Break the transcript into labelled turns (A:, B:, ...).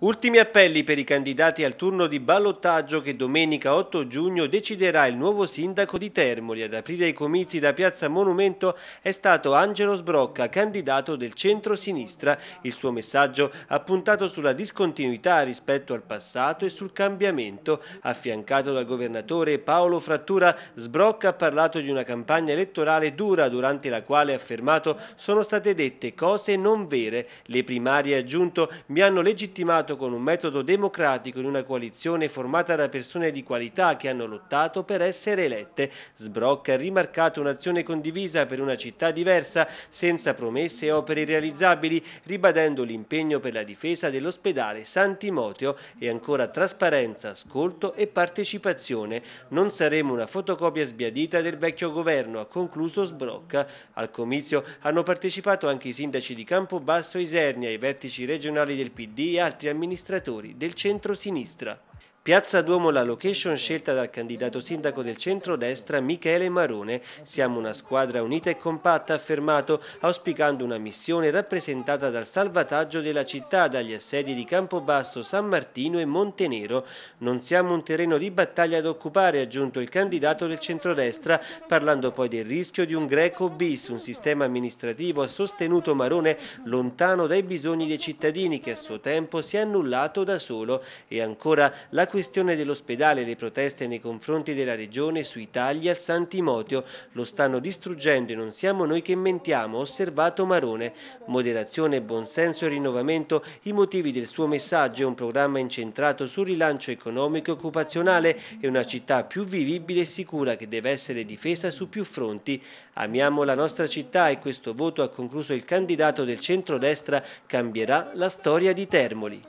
A: Ultimi appelli per i candidati al turno di ballottaggio che domenica 8 giugno deciderà il nuovo sindaco di Termoli. Ad aprire i comizi da Piazza Monumento è stato Angelo Sbrocca, candidato del centro-sinistra. Il suo messaggio ha puntato sulla discontinuità rispetto al passato e sul cambiamento. Affiancato dal governatore Paolo Frattura, Sbrocca ha parlato di una campagna elettorale dura durante la quale ha affermato sono state dette cose non vere. Le primarie, ha aggiunto, mi hanno legittimato lavorato con un metodo democratico in una coalizione formata da persone di qualità che hanno lottato per essere elette. Sbrocca ha rimarcato un'azione condivisa per una città diversa, senza promesse e opere irrealizzabili, ribadendo l'impegno per la difesa dell'ospedale San Timoteo e ancora trasparenza, ascolto e partecipazione. Non saremo una fotocopia sbiadita del vecchio governo, ha concluso Sbrocca. Al comizio hanno partecipato anche i sindaci di Campobasso, Isernia, i vertici regionali del PD e altri amministratori amministratori del centro-sinistra. Piazza Duomo la location scelta dal candidato sindaco del centro-destra Michele Marone. Siamo una squadra unita e compatta, ha affermato, auspicando una missione rappresentata dal salvataggio della città dagli assedi di Campobasso, San Martino e Montenero. Non siamo un terreno di battaglia da occupare, ha aggiunto il candidato del centrodestra, parlando poi del rischio di un greco bis, un sistema amministrativo, ha sostenuto Marone, lontano dai bisogni dei cittadini che a suo tempo si è annullato da solo. E ancora la questione dell'ospedale e le proteste nei confronti della regione sui tagli al Santimotio. Lo stanno distruggendo e non siamo noi che mentiamo, osservato Marone. Moderazione, buonsenso e rinnovamento, i motivi del suo messaggio è un programma incentrato sul rilancio economico e occupazionale e una città più vivibile e sicura che deve essere difesa su più fronti. Amiamo la nostra città e questo voto ha concluso il candidato del centrodestra cambierà la storia di Termoli.